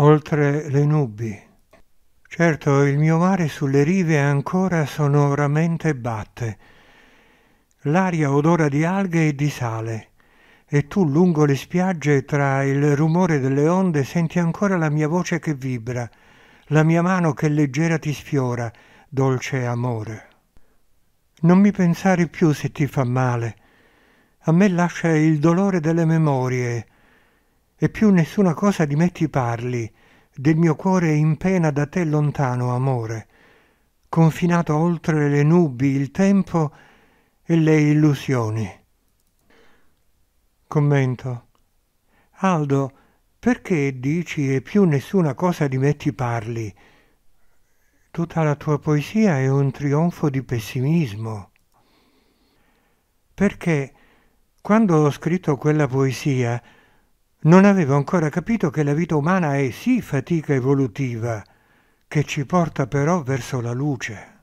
oltre le nubi. Certo, il mio mare sulle rive ancora sonoramente batte. L'aria odora di alghe e di sale, e tu lungo le spiagge tra il rumore delle onde senti ancora la mia voce che vibra, la mia mano che leggera ti sfiora, dolce amore. Non mi pensare più se ti fa male. A me lascia il dolore delle memorie, e più nessuna cosa di me ti parli, del mio cuore in pena da te lontano, amore. Confinato oltre le nubi il tempo e le illusioni. Commento. Aldo, perché dici e più nessuna cosa di me ti parli? Tutta la tua poesia è un trionfo di pessimismo. Perché quando ho scritto quella poesia, non avevo ancora capito che la vita umana è sì fatica evolutiva, che ci porta però verso la luce.